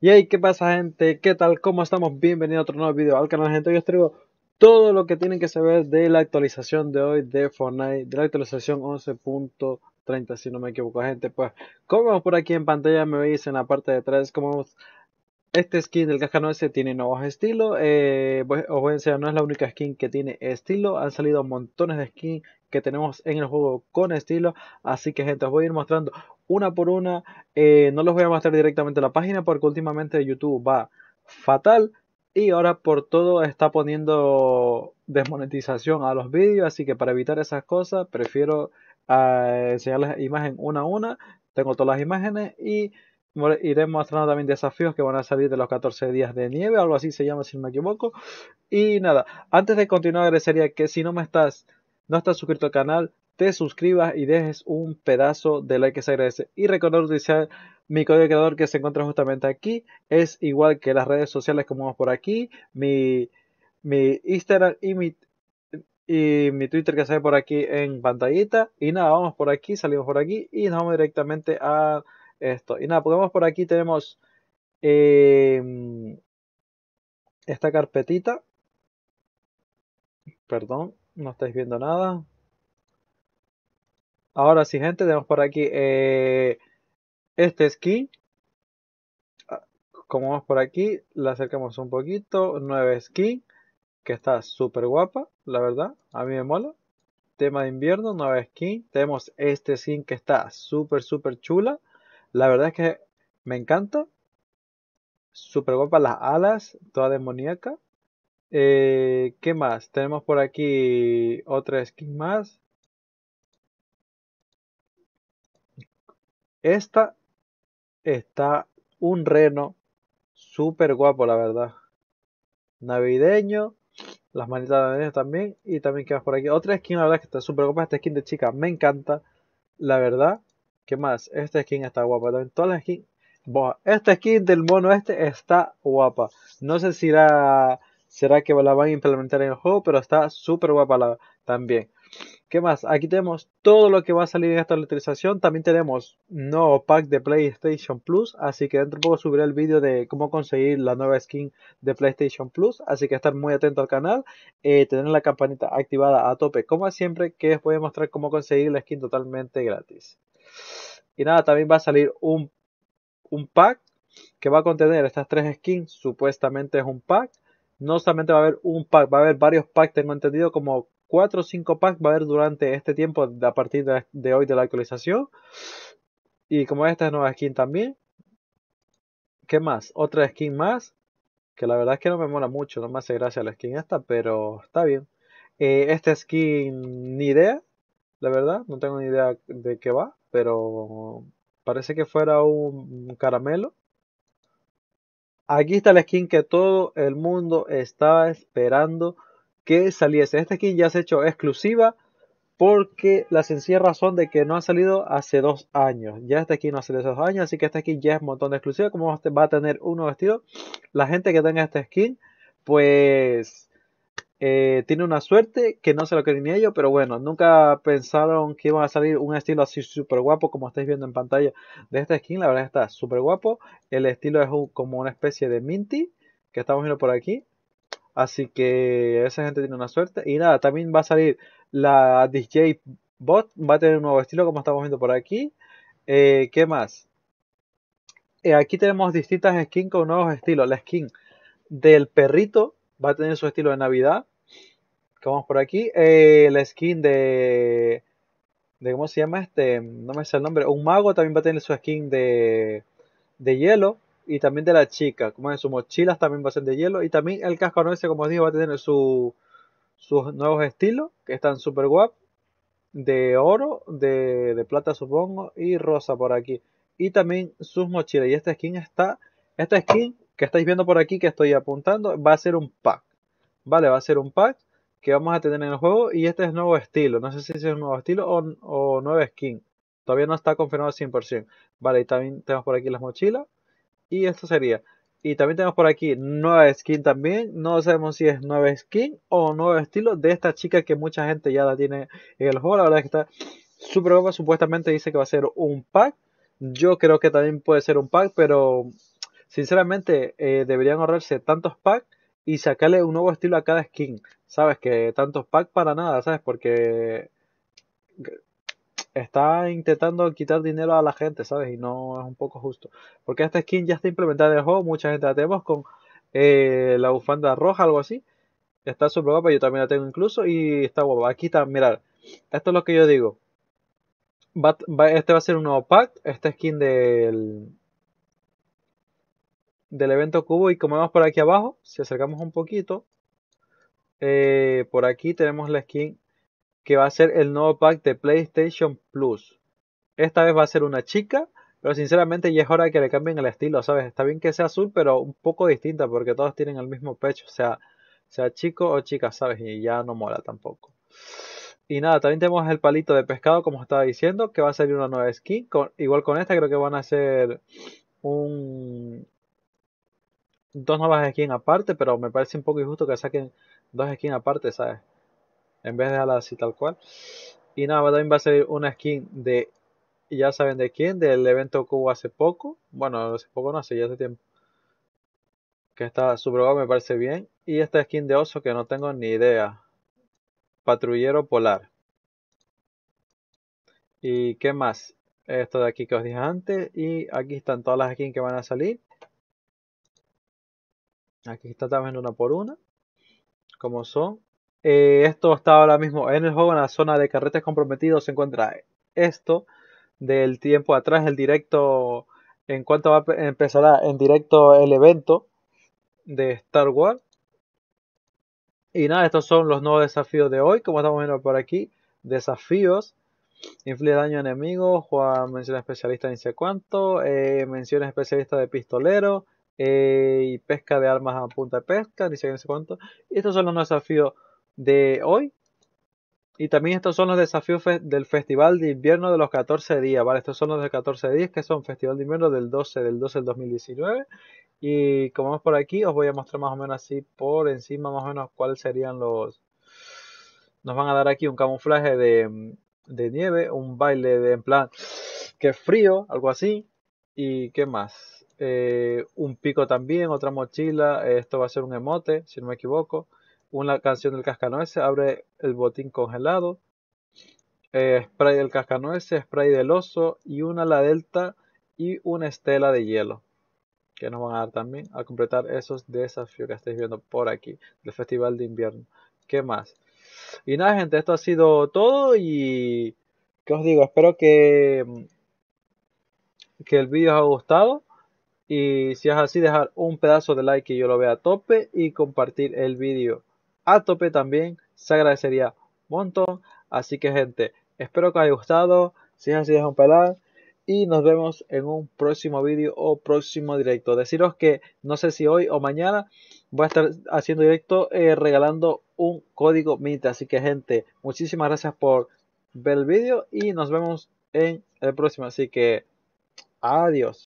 Y hey, ¿qué pasa gente? ¿Qué tal? ¿Cómo estamos? Bienvenidos a otro nuevo video al canal, gente. Hoy os traigo todo lo que tienen que saber de la actualización de hoy de Fortnite, de la actualización 11.30, si no me equivoco, gente. Pues, como vemos por aquí en pantalla, me veis en la parte de atrás, como vemos este skin del 9S tiene nuevos estilos. os eh, pues, voy a enseñar, no es la única skin que tiene estilo. Han salido montones de skins que tenemos en el juego con estilo. Así que, gente, os voy a ir mostrando una por una. Eh, no los voy a mostrar directamente la página porque últimamente YouTube va fatal. Y ahora por todo está poniendo desmonetización a los vídeos. Así que para evitar esas cosas, prefiero eh, enseñarles imagen una a una. Tengo todas las imágenes y iremos mostrando también desafíos que van a salir de los 14 días de nieve, o algo así se llama si no me equivoco. Y nada, antes de continuar agradecería que si no me estás, no estás suscrito al canal, te suscribas y dejes un pedazo de like que se agradece. Y recordar utilizar mi código creador que se encuentra justamente aquí. Es igual que las redes sociales como vamos por aquí. Mi, mi Instagram y mi, y mi Twitter que se ve por aquí en pantallita. Y nada, vamos por aquí, salimos por aquí y nos vamos directamente a esto. Y nada, podemos pues por aquí tenemos eh, esta carpetita. Perdón, no estáis viendo nada. Ahora sí, gente, tenemos por aquí eh, este skin. Ah, como vemos por aquí, la acercamos un poquito. Nueve skin, que está súper guapa, la verdad. A mí me mola. Tema de invierno, nueva skin. Tenemos este skin que está súper, súper chula. La verdad es que me encanta. Super guapa las alas, toda demoníaca. Eh, ¿Qué más? Tenemos por aquí otra skin más. Esta está un reno súper guapo, la verdad. Navideño, las manitas navideñas también. Y también ¿qué por aquí. Otra skin, la verdad, que está súper guapa. Esta skin de chica me encanta, la verdad. ¿Qué más? Esta skin está guapa. todas las Esta skin del mono este está guapa. No sé si será que la van a implementar en el juego, pero está súper guapa la, también. ¿Qué más? Aquí tenemos todo lo que va a salir en esta actualización. También tenemos nuevo pack de PlayStation Plus. Así que dentro de poco subiré el vídeo de cómo conseguir la nueva skin de PlayStation Plus. Así que estar muy atento al canal. Eh, tener la campanita activada a tope como siempre. Que os voy a mostrar cómo conseguir la skin totalmente gratis. Y nada, también va a salir un, un pack que va a contener estas tres skins. Supuestamente es un pack. No solamente va a haber un pack, va a haber varios packs, tengo entendido, como 4 o 5 packs va a haber durante este tiempo a partir de, hoy de la actualización. Y como esta es nueva skin también. ¿Qué más? Otra skin más. Que la verdad es que no me mola mucho. No me hace gracia la skin esta. Pero está bien. Eh, esta skin ni idea. La verdad. No tengo ni idea de qué va pero parece que fuera un caramelo. Aquí está la skin que todo el mundo estaba esperando que saliese. Esta skin ya se ha hecho exclusiva porque la sencilla razón de que no ha salido hace dos años. Ya esta skin no ha salido hace dos años, así que esta skin ya es un montón de exclusiva. Como va a tener uno vestido, la gente que tenga esta skin, pues eh, tiene una suerte que no se lo creen ni ellos, pero bueno, nunca pensaron que iban a salir un estilo así súper guapo como estáis viendo en pantalla de esta skin, la verdad está súper guapo, el estilo es como una especie de minty que estamos viendo por aquí, así que esa gente tiene una suerte y nada, también va a salir la DJ Bot, va a tener un nuevo estilo como estamos viendo por aquí, eh, ¿qué más? Eh, aquí tenemos distintas skins con nuevos estilos, la skin del perrito va a tener su estilo de Navidad. Que vamos por aquí. Eh, la skin de, ¿Cómo se llama este? No me sé el nombre. Un mago también va a tener su skin de, de hielo. Y también de la chica. Como en sus mochilas también va a ser de hielo. Y también el casco no como os digo, va a tener su, sus nuevos estilos. Que están super guap. De oro, de, de plata supongo. Y rosa por aquí. Y también sus mochilas. Y esta skin está. Esta skin que estáis viendo por aquí que estoy apuntando va a ser un pack. Vale, va a ser un pack que vamos a tener en el juego y este es nuevo estilo. No sé si es nuevo estilo o, o nueva skin. Todavía no está confirmado al 100%. Vale, y también tenemos por aquí las mochilas. Y esto sería. Y también tenemos por aquí nueva skin también. No sabemos si es nueva skin o nuevo estilo de esta chica que mucha gente ya la tiene en el juego. La verdad es que está súper guapa. Supuestamente dice que va a ser un pack. Yo creo que también puede ser un pack, pero Sinceramente, eh, deberían ahorrarse tantos packs y sacarle un nuevo estilo a cada skin. Sabes que tantos packs para nada, ¿sabes? Porque está intentando quitar dinero a la gente, ¿sabes? Y no es un poco justo. Porque esta skin ya está implementada en el juego, mucha gente la tenemos con eh, la bufanda roja, algo así. Está súper guapa, yo también la tengo incluso y está guapa. Aquí está, mirad, esto es lo que yo digo. este va a ser un nuevo pack, esta skin del, del evento cubo y como vemos por aquí abajo, si acercamos un poquito, eh, por aquí tenemos la skin que va a ser el nuevo pack de PlayStation Plus. Esta vez va a ser una chica, pero sinceramente ya es hora que le cambien el estilo, ¿sabes? Está bien que sea azul, pero un poco distinta porque todos tienen el mismo pecho, sea, sea chico o chica, ¿sabes? Y ya no mola tampoco. Y nada, también tenemos el palito de pescado, como estaba diciendo, que va a salir una nueva skin. igual con esta creo que van a ser un, dos nuevas skins aparte, pero me parece un poco injusto que saquen dos skins aparte, ¿sabes? En vez de las así tal cual. Y nada, también va a salir una skin de, ya saben de quién, del evento cubo hace poco. Bueno, hace poco no, hace ya hace tiempo. Que está subrogado, me parece bien. Y esta skin de oso que no tengo ni idea. Patrullero polar. ¿Y qué más? Esto de aquí que os dije antes. Y aquí están todas las skins que van a salir. Aquí está también una por una. Como son. Eh, esto está ahora mismo en el juego, en la zona de carretes comprometidos. Se encuentra esto del tiempo atrás, el directo. En cuanto va, empezará en directo el evento de Star Wars. Y nada, estos son los nuevos desafíos de hoy. Como estamos viendo por aquí, desafíos. Inflige daño a enemigos, Juan mención especialista en sé cuánto, eh, mención especialista de pistolero, y pesca de armas a punta de pesca, ni no sé cuánto. Estos son los desafíos de hoy. Y también estos son los desafíos del Festival de Invierno de los 14 días, ¿vale? Estos son los de 14 días que son Festival de Invierno del 12, del 12 del 2019. Y como vamos por aquí, os voy a mostrar más o menos así por encima, más o menos cuáles serían los... Nos van a dar aquí un camuflaje de, nieve, un baile de en plan que frío, algo así. ¿Y qué más? Eh, un pico también, otra mochila, eh, esto va a ser un emote, si no me equivoco, una canción del cascanueces, abre el botín congelado, eh, spray del cascanueces, spray del oso y una la delta y una estela de hielo que nos van a dar también a completar esos desafíos que estáis viendo por aquí del festival de invierno. ¿Qué más? Y nada, gente, esto ha sido todo y ¿qué os digo? Espero que que el vídeo os haya gustado. Y si es así, dejar un pedazo de like que yo lo vea a tope y compartir el vídeo a tope también. Se agradecería un montón. Así que gente, espero que os haya gustado. Si es así, deja un pelar. Y nos vemos en un próximo vídeo o próximo directo. Deciros que no sé si hoy o mañana voy a estar haciendo directo eh, regalando un código MIT. Así que gente, muchísimas gracias por ver el vídeo y nos vemos en el próximo. Así que adiós.